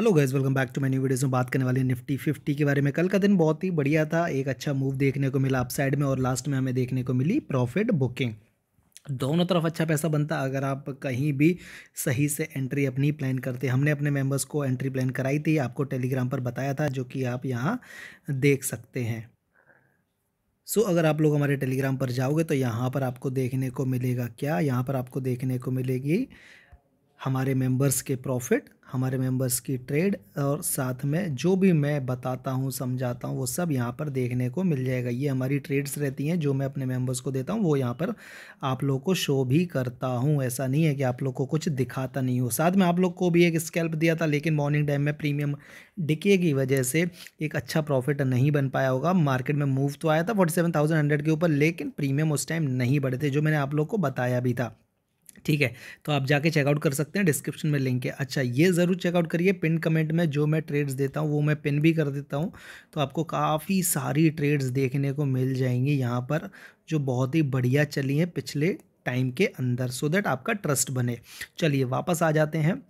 hello guys welcome back to मैं new videos में बात करने वाले निफ्टी 50 के बारे में कल का दिन बहुत ही बढ़िया था एक अच्छा मूव देखने को मिला अपसाइड में और लास्ट में हमें देखने को मिली प्रॉफिट बुकिंग दोनों तरफ अच्छा पैसा बनता अगर आप कहीं भी सही से एंट्री अपनी प्लान करते हमने अपने मेम्बर्स को एंट्री प्लान कराई थी आपको टेलीग्राम पर बताया था जो कि आप यहाँ देख सकते हैं सो so, अगर आप लोग हमारे टेलीग्राम पर जाओगे तो यहाँ पर आपको देखने को मिलेगा क्या यहाँ पर आपको देखने को मिलेगी हमारे मेंबर्स के प्रॉफिट हमारे मेंबर्स की ट्रेड और साथ में जो भी मैं बताता हूँ समझाता हूँ वो सब यहाँ पर देखने को मिल जाएगा ये हमारी ट्रेड्स रहती हैं जो मैं अपने मेंबर्स को देता हूँ वो यहाँ पर आप लोग को शो भी करता हूँ ऐसा नहीं है कि आप लोग को कुछ दिखाता नहीं हो साथ में आप लोग को भी एक स्कैल्प दिया था लेकिन मॉर्निंग टाइम में प्रीमियम डिके की वजह से एक अच्छा प्रॉफिट नहीं बन पाया होगा मार्केट में मूव तो आया था फोर्टी के ऊपर लेकिन प्रीमियम उस टाइम नहीं बढ़े थे जो मैंने आप लोग को बताया भी था ठीक है तो आप जाके चेकआउट कर सकते हैं डिस्क्रिप्शन में लिंक है अच्छा ये ज़रूर चेकआउट करिए पिन कमेंट में जो मैं ट्रेड्स देता हूँ वो मैं पिन भी कर देता हूँ तो आपको काफ़ी सारी ट्रेड्स देखने को मिल जाएंगी यहाँ पर जो बहुत ही बढ़िया चली हैं पिछले टाइम के अंदर सो so दैट आपका ट्रस्ट बने चलिए वापस आ जाते हैं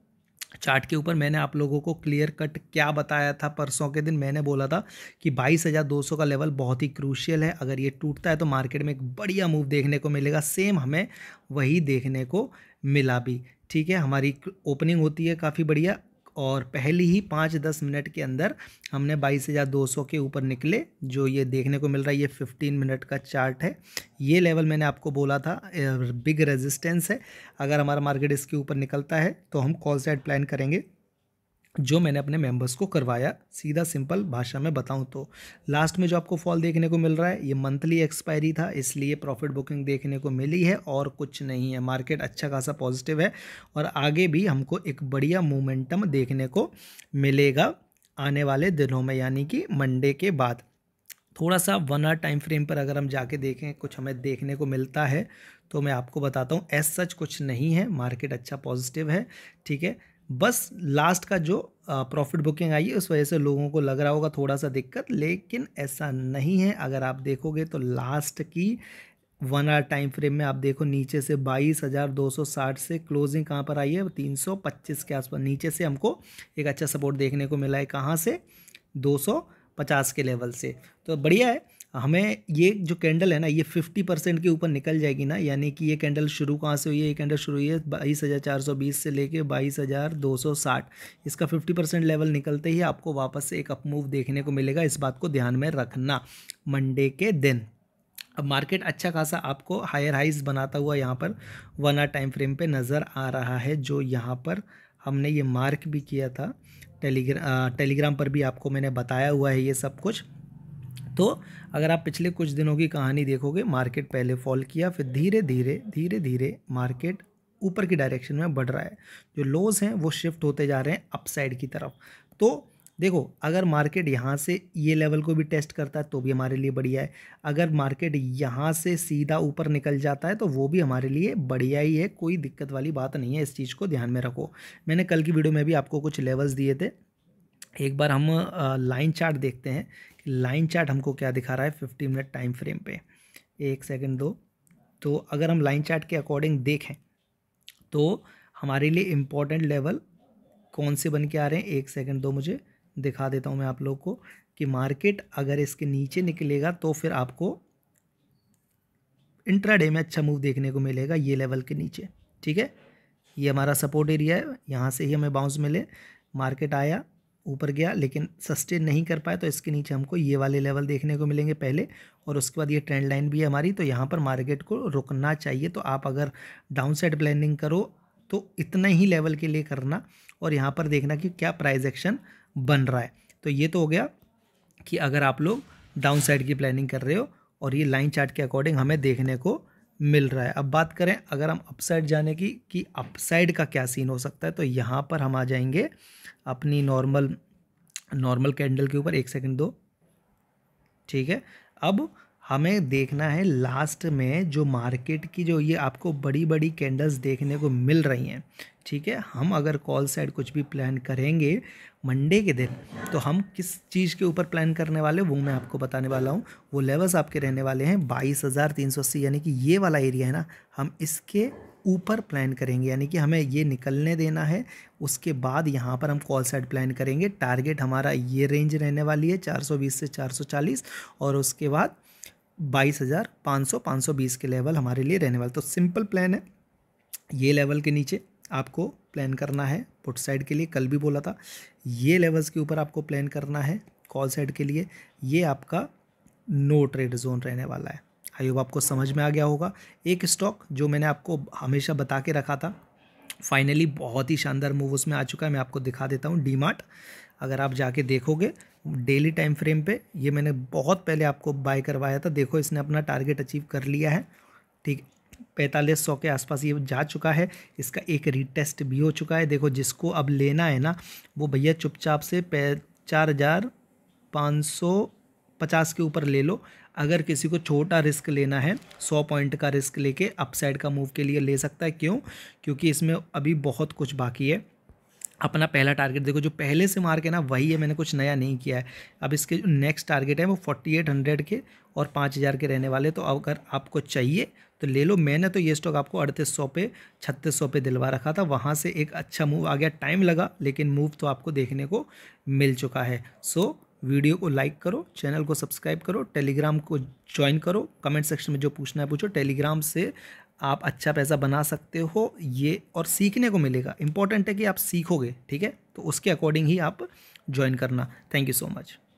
चार्ट के ऊपर मैंने आप लोगों को क्लियर कट क्या बताया था परसों के दिन मैंने बोला था कि बाईस हज़ार दो सौ का लेवल बहुत ही क्रूशियल है अगर ये टूटता है तो मार्केट में एक बढ़िया मूव देखने को मिलेगा सेम हमें वही देखने को मिला भी ठीक है हमारी ओपनिंग होती है काफ़ी बढ़िया और पहले ही पाँच दस मिनट के अंदर हमने बाईस हज़ार दो सौ के ऊपर निकले जो ये देखने को मिल रहा है ये फिफ्टीन मिनट का चार्ट है ये लेवल मैंने आपको बोला था बिग रेजिस्टेंस है अगर हमारा मार्केट इसके ऊपर निकलता है तो हम कॉल साइड प्लान करेंगे जो मैंने अपने मेंबर्स को करवाया सीधा सिंपल भाषा में बताऊं तो लास्ट में जो आपको फॉल देखने को मिल रहा है ये मंथली एक्सपायरी था इसलिए प्रॉफिट बुकिंग देखने को मिली है और कुछ नहीं है मार्केट अच्छा खासा पॉजिटिव है और आगे भी हमको एक बढ़िया मोमेंटम देखने को मिलेगा आने वाले दिनों में यानी कि मंडे के बाद थोड़ा सा वन आर टाइम फ्रेम पर अगर हम जाके देखें कुछ हमें देखने को मिलता है तो मैं आपको बताता हूँ एज सच कुछ नहीं है मार्केट अच्छा पॉजिटिव है ठीक है बस लास्ट का जो प्रॉफिट बुकिंग आई है उस वजह से लोगों को लग रहा होगा थोड़ा सा दिक्कत लेकिन ऐसा नहीं है अगर आप देखोगे तो लास्ट की वन आर टाइम फ्रेम में आप देखो नीचे से बाईस हज़ार दो सौ साठ से क्लोजिंग कहाँ पर आई है तीन सौ पच्चीस के आसपास नीचे से हमको एक अच्छा सपोर्ट देखने को मिला है कहाँ से दो सौ पचास के लेवल से तो बढ़िया है हमें ये जो कैंडल है ना ये फिफ्टी परसेंट के ऊपर निकल जाएगी ना यानी कि ये कैंडल शुरू कहाँ से हुई है ये कैंडल शुरू हुई है बाईस हज़ार चार सौ बीस से लेके बाईस हज़ार दो सौ साठ इसका फिफ्टी परसेंट लेवल निकलते ही आपको वापस से एक अपमूव देखने को मिलेगा इस बात को ध्यान में रखना मंडे के दिन अब मार्केट अच्छा खासा आपको हायर हाइज बनाता हुआ यहाँ पर वन आर टाइम फ्रेम पर नज़र आ रहा है जो यहाँ पर हमने ये मार्क भी किया था टेलीग्राम टेलीग्राम पर भी आपको मैंने बताया हुआ है ये सब कुछ तो अगर आप पिछले कुछ दिनों की कहानी देखोगे मार्केट पहले फॉल किया फिर धीरे धीरे धीरे धीरे मार्केट ऊपर की डायरेक्शन में बढ़ रहा है जो लोज हैं वो शिफ्ट होते जा रहे हैं अपसाइड की तरफ तो देखो अगर मार्केट यहाँ से ये लेवल को भी टेस्ट करता है तो भी हमारे लिए बढ़िया है अगर मार्केट यहाँ से सीधा ऊपर निकल जाता है तो वो भी हमारे लिए बढ़िया ही है कोई दिक्कत वाली बात नहीं है इस चीज़ को ध्यान में रखो मैंने कल की वीडियो में भी आपको कुछ लेवल्स दिए थे एक बार हम लाइन चार्ट देखते हैं कि लाइन चार्ट हमको क्या दिखा रहा है फिफ्टी मिनट टाइम फ्रेम पे एक सेकंड दो तो अगर हम लाइन चार्ट के अकॉर्डिंग देखें तो हमारे लिए इम्पॉर्टेंट लेवल कौन से बन के आ रहे हैं एक सेकंड दो मुझे दिखा देता हूँ मैं आप लोग को कि मार्केट अगर इसके नीचे निकलेगा तो फिर आपको इंट्राडे में अच्छा मूव देखने को मिलेगा ये लेवल के नीचे ठीक है ये हमारा सपोर्ट एरिया है यहाँ से ही हमें बाउंस मिले मार्केट आया ऊपर गया लेकिन सस्टेन नहीं कर पाया तो इसके नीचे हमको ये वाले लेवल देखने को मिलेंगे पहले और उसके बाद ये ट्रेंड लाइन भी है हमारी तो यहाँ पर मार्केट को रुकना चाहिए तो आप अगर डाउन साइड प्लानिंग करो तो इतना ही लेवल के लिए करना और यहाँ पर देखना कि क्या प्राइज एक्शन बन रहा है तो ये तो हो गया कि अगर आप लोग डाउन साइड की प्लानिंग कर रहे हो और ये लाइन चार्ट के अकॉर्डिंग हमें देखने को मिल रहा है अब बात करें अगर हम अपसाइड जाने की कि अपसाइड का क्या सीन हो सकता है तो यहाँ पर हम आ जाएंगे अपनी नॉर्मल नॉर्मल कैंडल के ऊपर एक सेकंड दो ठीक है अब हमें देखना है लास्ट में जो मार्केट की जो ये आपको बड़ी बड़ी कैंडल्स देखने को मिल रही हैं ठीक है हम अगर कॉल साइड कुछ भी प्लान करेंगे मंडे के दिन तो हम किस चीज़ के ऊपर प्लान करने वाले वो मैं आपको बताने वाला हूँ वो लेवल्स आपके रहने वाले हैं बाईस हज़ार तीन सौ अस्सी यानी कि ये वाला एरिया है ना हम इसके ऊपर प्लान करेंगे यानी कि हमें ये निकलने देना है उसके बाद यहाँ पर हम कॉल साइड प्लान करेंगे टारगेट हमारा ये रेंज रहने वाली है बीस से चालीस और उसके बाद बाईस हज़ार पाँच सौ पाँच सौ बीस के लेवल हमारे लिए रहने वाला तो सिंपल प्लान है ये लेवल के नीचे आपको प्लान करना है पुट साइड के लिए कल भी बोला था ये लेवल्स के ऊपर आपको प्लान करना है कॉल साइड के लिए ये आपका नो ट्रेड जोन रहने वाला है आई होप आपको समझ में आ गया होगा एक स्टॉक जो मैंने आपको हमेशा बता के रखा था फाइनली बहुत ही शानदार मूव उसमें आ चुका है मैं आपको दिखा देता हूँ डी अगर आप जाके देखोगे डेली टाइम फ्रेम पे ये मैंने बहुत पहले आपको बाय करवाया था देखो इसने अपना टारगेट अचीव कर लिया है ठीक पैंतालीस सौ के आसपास ये जा चुका है इसका एक रीटेस्ट भी हो चुका है देखो जिसको अब लेना है ना वो भैया चुपचाप से चार हज़ार पाँच सौ पचास के ऊपर ले लो अगर किसी को छोटा रिस्क लेना है सौ पॉइंट का रिस्क लेके अपसाइड का मूव के लिए ले सकता है क्यों क्योंकि इसमें अभी बहुत कुछ बाकी है अपना पहला टारगेट देखो जो पहले से मार है ना वही है मैंने कुछ नया नहीं किया है अब इसके जो नेक्स्ट टारगेट है वो फोर्टी एट हंड्रेड के और पाँच हज़ार के रहने वाले तो अगर आपको चाहिए तो ले लो मैंने तो ये स्टॉक आपको अड़तीस सौ पे छत्तीस सौ पे दिलवा रखा था वहाँ से एक अच्छा मूव आ गया टाइम लगा लेकिन मूव तो आपको देखने को मिल चुका है सो वीडियो को लाइक करो चैनल को सब्सक्राइब करो टेलीग्राम को ज्वाइन करो कमेंट सेक्शन में जो पूछना है पूछो टेलीग्राम से आप अच्छा पैसा बना सकते हो ये और सीखने को मिलेगा इंपॉर्टेंट है कि आप सीखोगे ठीक है तो उसके अकॉर्डिंग ही आप ज्वाइन करना थैंक यू सो मच